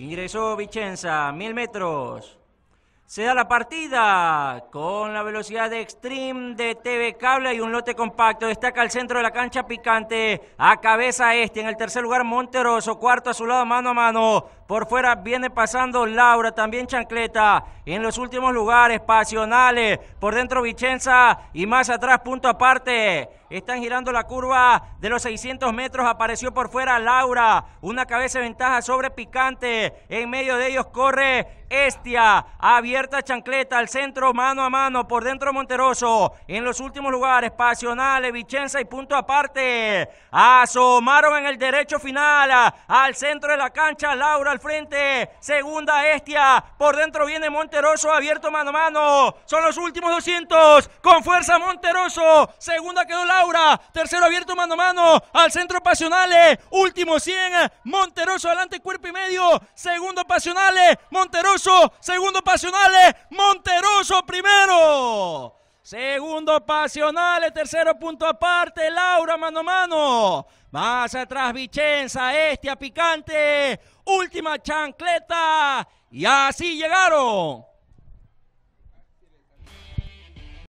Ingresó Vicenza, mil metros. Se da la partida con la velocidad de extreme de TV Cable y un lote compacto. Destaca el centro de la cancha picante. A cabeza este. En el tercer lugar Monteroso. Cuarto a su lado mano a mano. Por fuera viene pasando Laura. También Chancleta. En los últimos lugares Pasionales. Por dentro Vicenza. Y más atrás punto aparte. Están girando la curva de los 600 metros. Apareció por fuera Laura. Una cabeza de ventaja sobre Picante. En medio de ellos corre Estia. Abierta Chancleta al centro, mano a mano. Por dentro Monteroso. En los últimos lugares, Pasionales, Vicenza y punto aparte. Asomaron en el derecho final. Al centro de la cancha, Laura al frente. Segunda Estia. Por dentro viene Monteroso. Abierto mano a mano. Son los últimos 200. Con fuerza Monteroso. Segunda quedó Laura. Laura. Tercero abierto mano a mano al centro Pasionales. Último 100. Monteroso adelante cuerpo y medio. Segundo Pasionales. Monteroso. Segundo Pasionales. Monteroso primero. Segundo Pasionales, tercero punto aparte, Laura mano a mano. Más atrás Vicenza, a Picante, última chancleta. Y así llegaron.